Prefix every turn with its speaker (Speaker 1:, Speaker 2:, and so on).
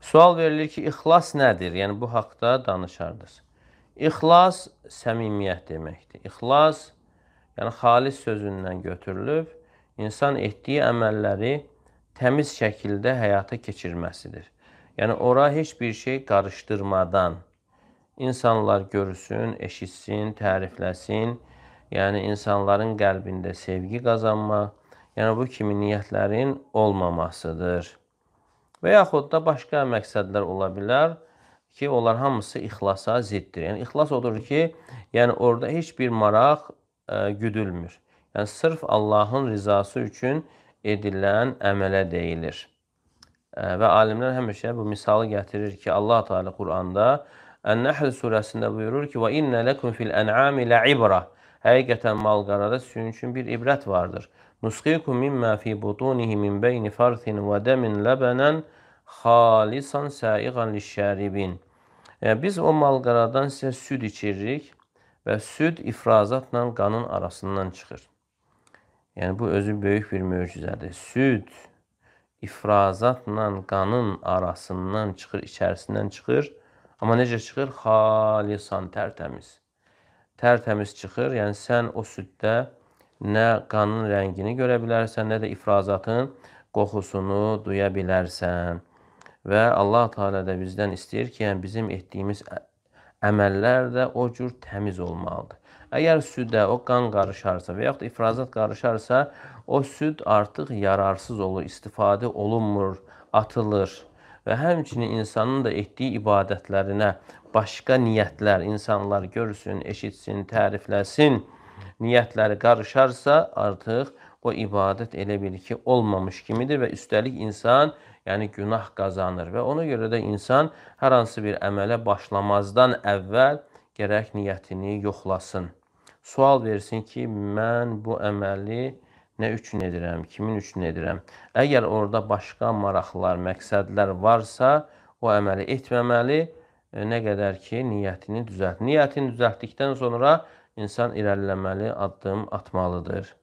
Speaker 1: Sual verilir ki, ixlas nədir? Yəni, bu haqda danışardınız. İxlas səmimiyyət deməkdir. İxlas, yəni xalis sözündən götürülüb, insan etdiyi əməlləri təmiz şəkildə həyata keçirməsidir. Yəni, ora heç bir şey qarışdırmadan, insanlar görsün, eşitsin, tərifləsin. Yəni insanların qəlbində sevgi qazanmaq, yəni bu kimi niyyətlərin olmamasıdır. Və yaxud da başqa məqsədlər ola bilər ki, onlar hamısı ixlasa ziddir. Yəni ixlas odur ki, yəni orada heç bir maraq ə, e, güdülmür. Yəni sırf Allahın rizası üçün edilən əmələ deyilir. Ə, e, və alimlər həmişə bu misalı gətirir ki, Allah Taala Quranda Ən-Nəhl surəsində buyurur ki: "Və innə lekum fil en'ami la'ibrə." Həqiqətən mal-qarada sizin üçün bir ibrət vardır. Nusqikum mimma fi butunihi min bayni farthin və damin labanan xalisan sa'iğan liş-şəribin. Yəni e, biz o mal-qaradan sizə süd içiririk və süd ifrazatla qanın arasından çıxır. Yəni bu özü böyük bir möcüzədir. Süd ifrazatla qanın arasından çıxır, içərisindən çıxır Amma necə çıxır? Xalisan, tərtəmiz. Tərtəmiz çıxır. Yəni sən o süddə nə qanın rəngini görə bilərsən, nə də ifrazatın qoxusunu duya bilərsən. Və Allah Teala da bizdən istəyir ki, yəni bizim etdiyimiz əməllər də o cür təmiz olmalıdır. Əgər südə o qan qarışarsa və yaxud ifrazat qarışarsa, o süd artıq yararsız olur, istifadə olunmur, atılır və həmçinin insanın da etdiyi ibadətlərinə başqa niyyətlər insanlar görsün, eşitsin, tərifləsin, niyyətləri qarışarsa, artıq o ibadət elə bil ki, olmamış kimidir və üstəlik insan yəni günah qazanır və ona görə də insan hər hansı bir əmələ başlamazdan əvvəl gərək niyyətini yoxlasın. Sual versin ki, mən bu əməli nə üçün edirəm, kimin üçün edirəm. Əgər orada başqa maraqlar, məqsədlər varsa, o əməli etməməli, e, nə qədər ki, niyyətini düzəlt. Niyyətini düzəltdikdən sonra insan irəliləməli addım atmalıdır.